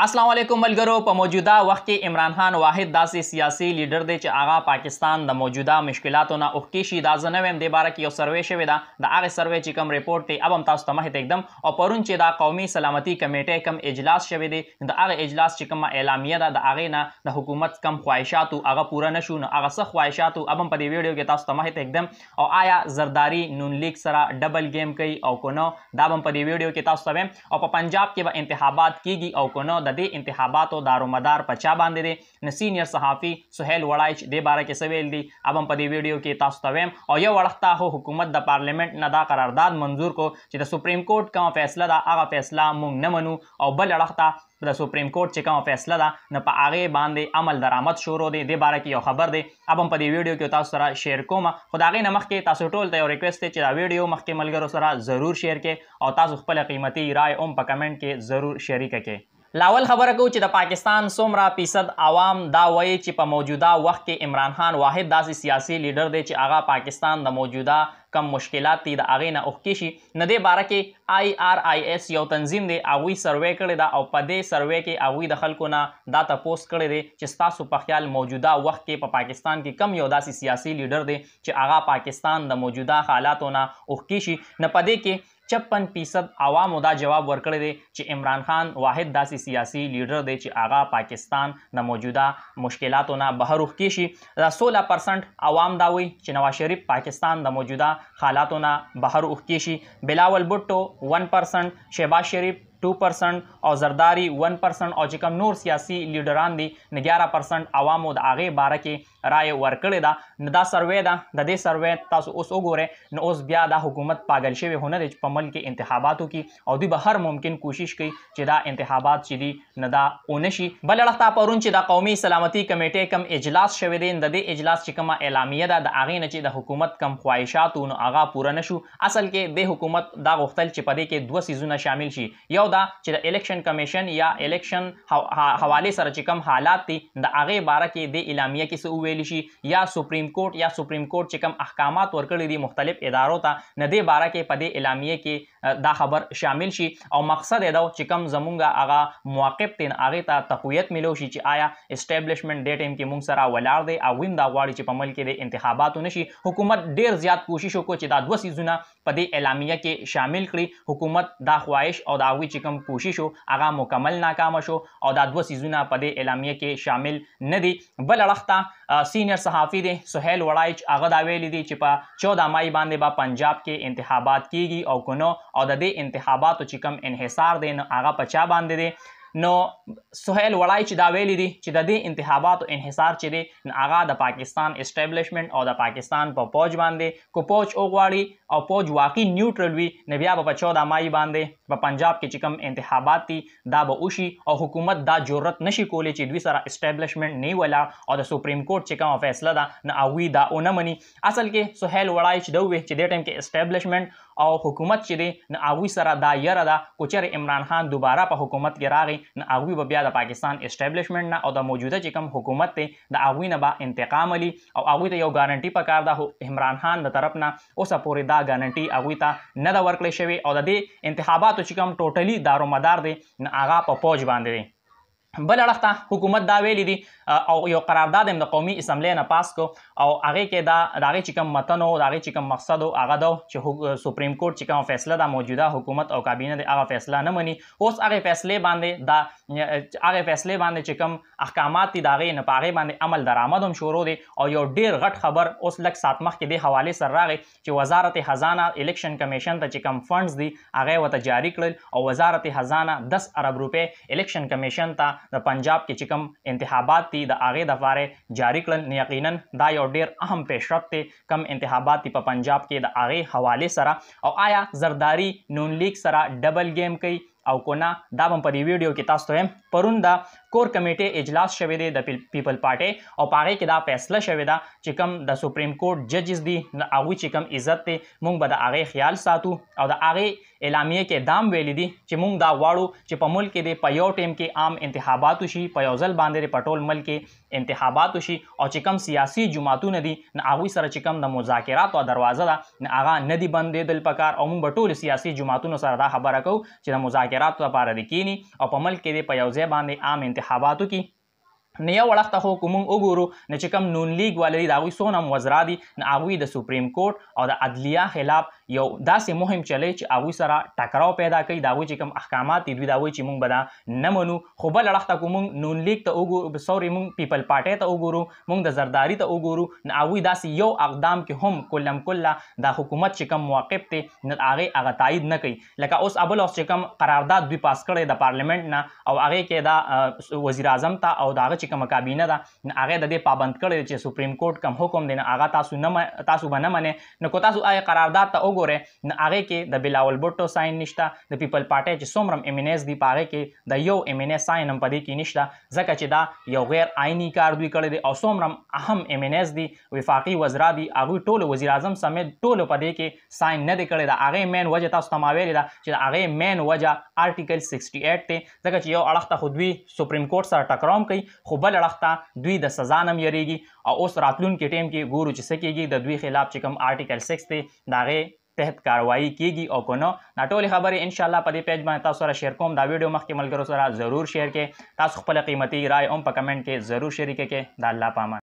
السلام علیکم ملګرو په موجوده وخت کې عمران خان واحد داسې سیاسي لیډر دی چې هغه پاکستان د موجوده مشکلاتو نه اوښکې شي دا زه نه وایم دې باره کې یو سروې شوې ده د هغې سروې چې کوم رپورټ دی اب هم تاسو ته مخې ته ږدم او پرون چې دا قومي سلامتي کمیټې کم اجلاس شوی دی د هغه اجلاس چې کومه اعلامیه ده د هغې نه د حکومت کم خواهشاتو هغه پوره نه شو نو هغه څه خواهشاتو اب هم په دې ویډیو کې تاسو ته مخې ته ږدم او آیا زرداری نون لیګ سره ډبل ګیم کوي او که نه دا به هم په دې ویډیو کې تاسو ته وایم او په پنجاب کې به انتخابات کیږي او که نه د دې انتخاباتو دارومدار په چا باندې دی نو سینیئر صحافي سهیل وړای چې دې باره کې سویل دی اب هم په دې ویډیو کې تاسو ته ویم او یو وړخته هو حکومت د پارلیمنت نه دا قرارداد منظور کو چې د سپریم کورټ کوم فیصله دا هغه فیصله مونږ نه منو او بل اړخته د سپریم کورټ چې کوم فیصله ده نه په هغه باندې عمل درآمد شروع دی د باره کې یو خبر دی اب هم په دې ویډیو کې تاسو سره شیر کوم خو دا غي نمخ کې تاسو ټول ته یو ریکوست دی چې دا ویډیو مخکې ملګرو سره ضرور شیر کړئ او تاسو خپل قیمتي رائے هم په کمنټ کې ضرور شریک کړئ لاول خبره کو چې د پاکستان څومره فیصد عوام دا وایي چې په موجوده وخت کې عمران خان واحد داسې سیاسي لیډر دی چې هغه پاکستان د موجوده کم مشکلات دي د هغې نه اوښکې شي نه دې باره کې آی آر آی ایس یو تنظیم دی هغوی سروې کړې ده او په دې سروې کې هغوی د خلکو نه دا تپوس کړی دی چې ستاسو په خیال موجوده وخت کې په پا پاکستان کې کم یو داسې سیاسي لیډر دی چې هغه پاکستان د موجوده حالاتو نه اوښکې شي نه په دې کې 56 فیصد عوامو دا جواب ورکړی دی چې عمران خان واحد داسې سیاسي لیډر دی چې هغه پاکستان نه موجوده مشکلاتو نه بهر وخ شي دا 16% عوام دا وایي چې نواز شریف پاکستان د موجوده حالاتو نه بهر وخ شي بلاول بوټو 1% شهباز شریف 2 پرسنټ او زرداری 1 پرسنټ او چې کوم نور سیاسي لیډران دي 11 پرسنټ عوامو د هغې باره کې رایه ورکړې ده نو دا سروې ده د دې سروې تاسو اوس وګورئ نو اوس بیا دا حکومت پاگل شوی هونه دی چې په ملک کې انتخاباتو کې او دوی به هر ممکن کوشش کوي چې دا انتخابات چې دي نه دا ونه شي بل اړخ پرون چې د قومي سلامتي کمیټې کم اجلاس شوی دی د دې اجلاس چې کومه اعلامیه ده د هغې نه چې د حکومت کم خواهشاتو نو هغه پوره نشو اصل کې د حکومت دا غوښتل چې په دې کې دوه سیزونه شامل شي یو دا چې د الیکشن کمیشن یا الیکشن حواله سره چې کوم حالات دي د هغه باره کې د اعلامیه کې څه ویل شي یا سپریم کورټ یا سپریم کورټ چې کوم احکامات ورکړي دي مختلف ادارو ته نه دې باره کې په دې اعلامیه کې دا خبر شامل شي او مقصد دا چې کوم زمونږه هغه موقف تین هغه ته تقویت ملو شي چې آیا اسټابلیشمنت ډیټ ایم کې مونږ سره ولاړ دی او ویم دا غواړي چې په ملک کې د انتخاباتو نشي حکومت ډیر زیات کوشش وکړي چې دا دوه سیزونه په دې اعلامیه کې شامل کړي حکومت دا خواهش او دا وی چې چې کوم کوشش شو هغه مکمل ناکام شو او دا دوه سیزونه په دې اعلامیه کې شامل نه دي بل اړخته سینیئر صحافي دی سهیل وړایچ هغه دا ویلي دی چې په 14 مای باندې با پنجاب کې انتخابات کیږي او کنو او د دې انتخاباتو چې کوم انحصار دی نو هغه په چا باندې دی نو سہیل وړای چې دا ویلي دي چې د دې انتخاباتو انحصار چې دی هغه د پاکستان اسټابلیشمنت او د پاکستان په پوج باندې کو پوج اوغواړي او پوج واقعي نیوټرل وي نو بیا په 14 مای باندې په پنجاب کې چې کوم انتخابات دي دا به وشي او حکومت دا جرأت نشي کولی چې دوی سره اسټابلیشمنت نه ولا او د سپریم کورټ چې کوم فیصله ده نه اوی دا اونم مني اصل کې سہیل وړای چې دوی چې د ټیم کې اسټابلیشمنت او حکومت چې دی نه اوی سره دا یره ده کوچر عمران خان دوباره په حکومت کې راغی نه هغوی به بیا د پاکستان اسټیبلشمنت نه او د موجوده چې کوم حکومت دی د هغوی نه به انتقام علي او هغوی ته یو ګارانټي پکار ده عمران خان د طرف نه اوسه پورې دا ګارانټي هغوی ته نه ده ورکړل شوې او د دې انتخاباتو چې کوم ټوټلي دارومدار دی نه هغه په پوج باندې دی بل اړخ ته حکومت دا ویلي دي او یو قرارداد هم د قومي اسمبلی نه پاس کو او هغه کې دا دغه چې کوم متن او دغه چې کوم مقصد او هغه دا چې سپریم کورټ چې کوم فیصله دا موجوده حکومت او کابینه د هغه فیصله نه مني اوس هغه فیصله باندې دا هغه فیصله باندې چې کوم احکامات دي دغه نه پاره باندې عمل درآمد هم شروع دي او یو ډیر غټ خبر اوس لک سات مخ کې د حواله سره راغی چې وزارت خزانه الیکشن کمیشن ته چې کوم فندز دي هغه وته جاری کړل او وزارت خزانه 10 ارب روپے الیکشن کمیشن ته د پنجاب کې چې کوم انتخابات دي د هغې د لپاره جاري کړل یقینا دا یو ډیر اهم پیشرفت دی کوم انتخابات دي په پنجاب کې د هغې حواله سره او آیا زرداری نون لیگ سره ډبل ګیم کوي او کو نه دا به په دې ویډیو کې تاسو ته هم پرون دا کور کمیټه اجلاس شوه دی د پیپل پارټي او پاره کې دا فیصله شوه دا چې کوم د سپریم کورټ ججز دي هغه چې کوم عزت ته مونږ به د هغه خیال ساتو او د هغه اعلامیه کې دام ویل دي چې مونږ دا واړو چې په ملک کې د په یو ټیم کې عام انتخابات شي په یو ځل باندې پټول ملک کې انتخابات شي او چې کوم سیاسي جماعتونه دي نه هغه سره چې کوم د مذاکرات او دروازه ده نه هغه ندي بندېدل پکار او مونږ به ټول سیاسي جماعتونو سره دا خبره کوو چې د مذاکرات لپاره د کینی او په ملک کې د په یو راځي باندې عام انتخاباتو کې نو یو اړخ ته خو کوم وګورو نه چې کم نون لیگ والي دا غوي سونم وزرا دي نه هغه د سپریم کورټ او د عدلیه خلاف یو داسې مهم چلی چې هغه سره ټکراو پیدا کوي دا وی چې کم احکامات دي دا وی چې مونږ بدا نه منو خو بل اړخ ته کوم نون لیگ ته وګورو سوري مونږ پیپل پارټي ته وګورو مونږ د زرداری ته وګورو نه هغه داسې یو اقدام کې هم کلم کلا د حکومت چې کم موقف ته نه هغه هغه تایید نه کوي لکه اوس ابل اوس چې کم قرارداد دوی پاس کړي د پارلیمنت نه او هغه کې دا وزیر اعظم ته او داغه چې چې کوم کابینه ده هغه د دې پابند کړی چې سپریم کورټ کوم حکم دی هغه تاسو نه تاسو باندې منې نو کو تاسو آی قرارداد ته وګوره نو هغه کې د بلاول بوټو ساين نشته د پیپل پارټي چې څومره ایمینیز دی پاره کې د یو ایمینیز ساين هم پدې کې نشته ځکه چې دا یو غیر آئینی کار دوی کړی دی او څومره اهم ایمینیز دی وفاقي وزرا دی هغه ټول وزیر اعظم سمیت ټول پدې کې ساين نه دی کړی دا هغه مین وجه تاسو ته ما ویل دا چې هغه مین وجه آرټیکل 68 ته ځکه چې یو اړخ ته خودوي سپریم کورټ سره ټکرام کوي خو بل اړخ دوی د سزا نه یریږي او اوس راتلونکي ټیم کې ګورو چې څه کیږي د دوی خلاف چې کوم آرټیکل 6 دی دا غي تحت کاروایی کیږي او کنه دا ټول خبره ان شاء الله په دې پیج باندې تاسو سره شیر کوم دا ویډیو مخکې ملګرو سره ضرور شیر کړئ تاسو خپل قیمتي رائے هم په کمنټ کې ضرور شریک کړئ دا الله پامه